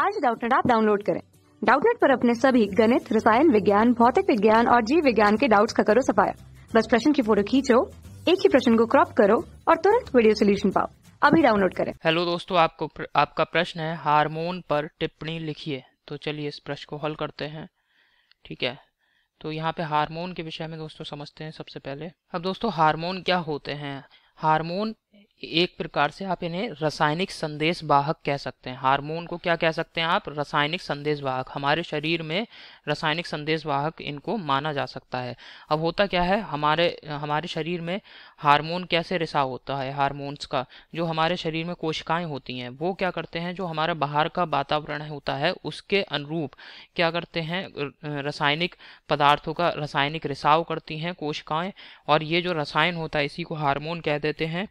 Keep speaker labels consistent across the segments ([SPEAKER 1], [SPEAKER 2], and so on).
[SPEAKER 1] आज डाउटनेट आप डाउनलोड करें डाउटनेट पर अपने सभी गणित रसायन विज्ञान भौतिक विज्ञान और जीव विज्ञान के डाउट्स का करो सफाया बस प्रश्न की फोटो खींचो एक ही प्रश्न को क्रॉप करो और तुरंत वीडियो सोल्यूशन पाओ अभी डाउनलोड करें हेलो दोस्तों आपको प्र, आपका प्रश्न है हार्मोन पर टिप्पणी लिखिए तो चलिए इस प्रश्न को हल करते हैं ठीक है तो यहाँ पे हार्मोन के विषय में दोस्तों समझते हैं सबसे पहले अब दोस्तों हार्मोन क्या होते हैं हार्मोन एक प्रकार से आप इन्हें रासायनिक संदेश वाहक कह सकते हैं हार्मोन को क्या कह सकते हैं आप रासायनिक संदेश वाहक हमारे शरीर में रासायनिक संदेश वाहक इनको माना जा सकता है अब होता क्या है हमारे हमारे शरीर में हार्मोन कैसे रिसाव होता है हार्मोन्स का जो हमारे शरीर में कोशिकाएं होती हैं वो क्या करते हैं जो हमारा बाहर का वातावरण होता है उसके अनुरूप क्या करते हैं रासायनिक पदार्थों का रासायनिक रिसाव करती हैं कोशिकाएँ और ये जो रसायन होता है इसी को हारमोन कह देते हैं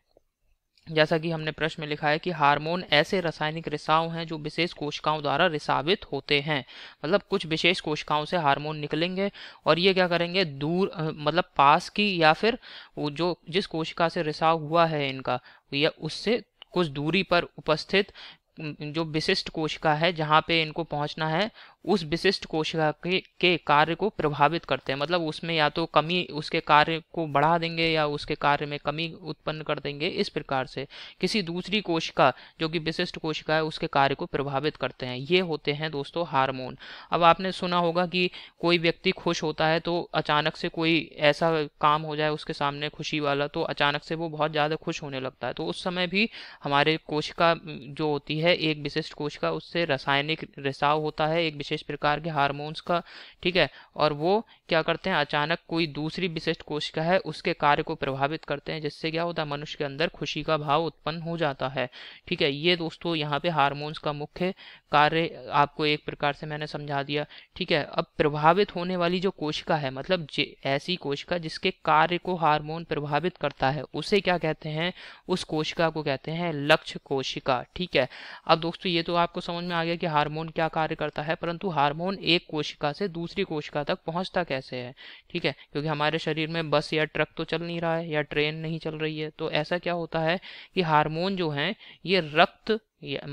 [SPEAKER 1] जैसा कि हमने प्रश्न में लिखा है कि हार्मोन ऐसे रासायनिक रिसाव हैं जो विशेष कोशिकाओं द्वारा रिसावित होते हैं मतलब कुछ विशेष कोशिकाओं से हार्मोन निकलेंगे और ये क्या करेंगे दूर मतलब पास की या फिर वो जो जिस कोशिका से रिसाव हुआ है इनका या उससे कुछ दूरी पर उपस्थित जो विशिष्ट कोशिका है जहाँ पे इनको पहुँचना है उस विशिष्ट कोशिका के के कार्य को प्रभावित करते हैं मतलब उसमें या तो कमी उसके कार्य को बढ़ा देंगे या उसके कार्य में कमी उत्पन्न कर देंगे इस प्रकार से किसी दूसरी कोशिका जो कि विशिष्ट कोशिका है उसके कार्य को प्रभावित करते हैं ये होते हैं दोस्तों हारमोन अब आपने सुना होगा कि कोई व्यक्ति खुश होता है तो अचानक से कोई ऐसा काम हो जाए उसके सामने खुशी वाला तो अचानक से वो बहुत ज़्यादा खुश होने लगता है तो उस समय भी हमारे कोशिका जो होती है है एक विशिष्ट कोश का उससे रासायनिक रिसाव होता है एक विशेष प्रकार के हार्मोन्स का ठीक है और वो क्या करते हैं अचानक कोई दूसरी विशिष्ट कोशिका है उसके कार्य को प्रभावित करते हैं जिससे क्या होता है मनुष्य के अंदर खुशी का भाव उत्पन्न हो जाता है ठीक है ये दोस्तों यहाँ पे हारमोन्स का मुख्य कार्य आपको एक प्रकार से मैंने समझा दिया ठीक है अब प्रभावित होने वाली जो कोशिका है मतलब ऐसी कोशिका जिसके कार्य को हार्मोन प्रभावित करता है उसे क्या कहते हैं उस कोशिका को कहते हैं लक्ष्य कोशिका ठीक है अब दोस्तों ये तो आपको समझ में आ गया कि हार्मोन क्या कार्य करता है परंतु हार्मोन एक कोशिका से दूसरी कोशिका तक पहुंचता कैसे है ठीक है क्योंकि हमारे शरीर में बस या ट्रक तो चल नहीं रहा है या ट्रेन नहीं चल रही है तो ऐसा क्या होता है कि हारमोन जो है ये रक्त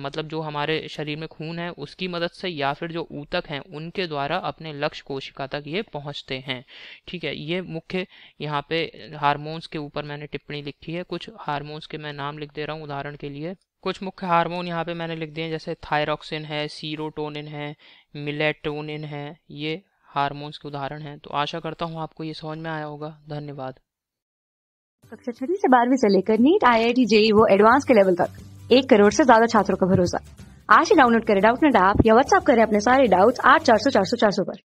[SPEAKER 1] मतलब जो हमारे शरीर में खून है उसकी मदद से या फिर जो ऊतक हैं उनके द्वारा अपने लक्ष्य कोशिका तक ये पहुंचते हैं ठीक है ये मुख्य यहाँ पे हार्मोन्स के ऊपर मैंने टिप्पणी लिखी है कुछ हार्मोन्स के मैं नाम लिख दे रहा हूँ उदाहरण के लिए कुछ मुख्य हार्मोन यहाँ पे मैंने लिख दिए जैसे थायरॉक्सिन है सीरोटोनिन है मिलेटोनिन है ये हार्मोन्स के उदाहरण हैं तो आशा करता हूँ आपको ये समझ में आया होगा धन्यवाद कक्षा छठी से बारहवीं से लेकर NEET I I T JEE वो एडवांस के लेवल तक एक करोड़ से ज्यादा छात्रों का भरोसा आज ही डाउनलोड करें डाउटनेट ऐप या व्हाट्सएप करें अपने सारे डाउट्स आठ चार सौ चार सौ चार सौ पर